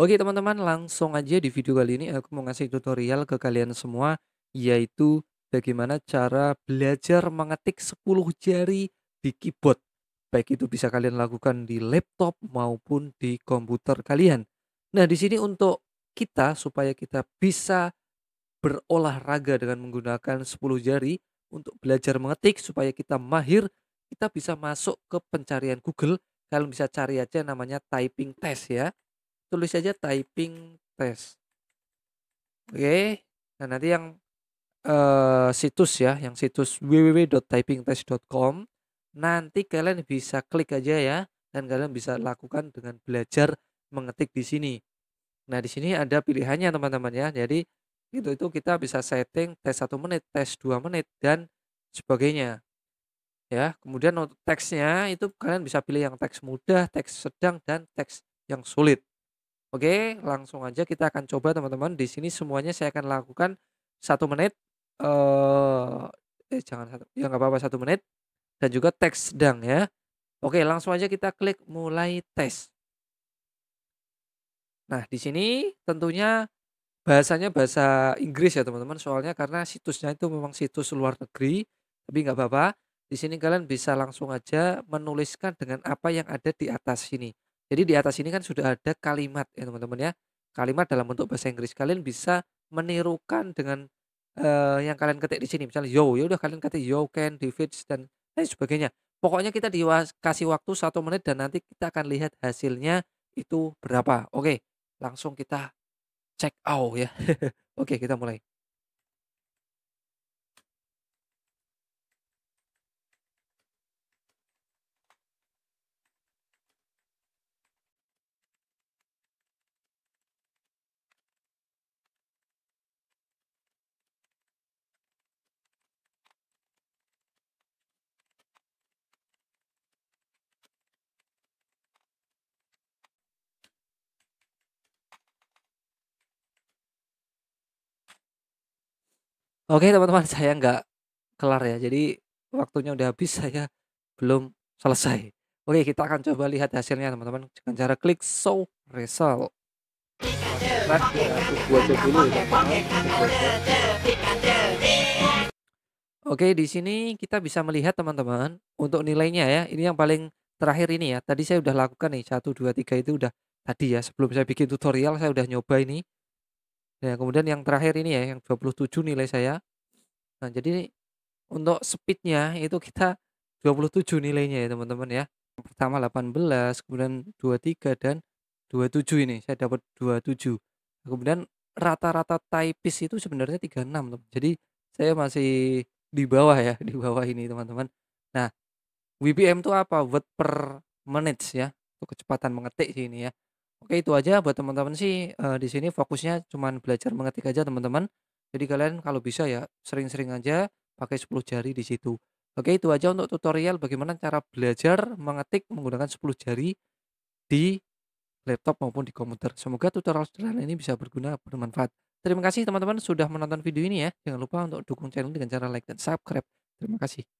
Oke teman-teman, langsung aja di video kali ini aku mau ngasih tutorial ke kalian semua, yaitu bagaimana cara belajar mengetik 10 jari di keyboard. Baik itu bisa kalian lakukan di laptop maupun di komputer kalian. Nah di sini untuk kita, supaya kita bisa berolahraga dengan menggunakan 10 jari untuk belajar mengetik supaya kita mahir, kita bisa masuk ke pencarian Google. Kalian bisa cari aja namanya typing test ya tulis aja typing test. Oke. Okay. Nah, nanti yang uh, situs ya, yang situs www.typingtest.com nanti kalian bisa klik aja ya dan kalian bisa lakukan dengan belajar mengetik di sini. Nah, di sini ada pilihannya teman-teman ya. Jadi itu itu kita bisa setting tes 1 menit, tes 2 menit dan sebagainya. Ya, kemudian untuk teksnya itu kalian bisa pilih yang teks mudah, teks sedang dan teks yang sulit. Oke, langsung aja kita akan coba teman-teman. Di sini semuanya saya akan lakukan satu menit. Uh, eh jangan satu, ya nggak apa-apa satu menit. Dan juga teks sedang ya. Oke, langsung aja kita klik mulai tes. Nah, di sini tentunya bahasanya bahasa Inggris ya teman-teman. Soalnya karena situsnya itu memang situs luar negeri. Tapi nggak apa-apa. Di sini kalian bisa langsung aja menuliskan dengan apa yang ada di atas sini. Jadi di atas ini kan sudah ada kalimat ya teman-teman ya. Kalimat dalam bentuk bahasa Inggris kalian bisa menirukan dengan uh, yang kalian ketik di sini. Misalnya yo, ya udah kalian ketik yo can David dan lain sebagainya. Pokoknya kita dikasih waktu satu menit dan nanti kita akan lihat hasilnya itu berapa. Oke, langsung kita check out ya. Oke, kita mulai. Oke teman-teman saya nggak kelar ya. Jadi waktunya udah habis saya belum selesai. Oke kita akan coba lihat hasilnya teman-teman dengan cara klik show result. Oke di sini kita bisa melihat teman-teman untuk nilainya ya. Ini yang paling terakhir ini ya. Tadi saya udah lakukan nih satu dua tiga itu udah tadi ya sebelum saya bikin tutorial saya udah nyoba ini Ya, kemudian yang terakhir ini ya, yang 27 nilai saya. Nah, jadi untuk speednya itu kita 27 nilainya ya teman-teman ya. pertama 18, kemudian 23 dan 27 ini. Saya dapat 27. Nah, kemudian rata-rata typis itu sebenarnya 36. Teman. Jadi saya masih di bawah ya, di bawah ini teman-teman. Nah, WPM itu apa? Word per menit ya. Itu kecepatan mengetik sih ini ya. Oke itu aja buat teman-teman sih, eee, di sini fokusnya cuman belajar mengetik aja teman-teman. Jadi kalian kalau bisa ya sering-sering aja pakai 10 jari di situ. Oke itu aja untuk tutorial bagaimana cara belajar mengetik menggunakan 10 jari di laptop maupun di komputer. Semoga tutorial sederhana ini bisa berguna, bermanfaat. Terima kasih teman-teman sudah menonton video ini ya. Jangan lupa untuk dukung channel dengan cara like dan subscribe. Terima kasih.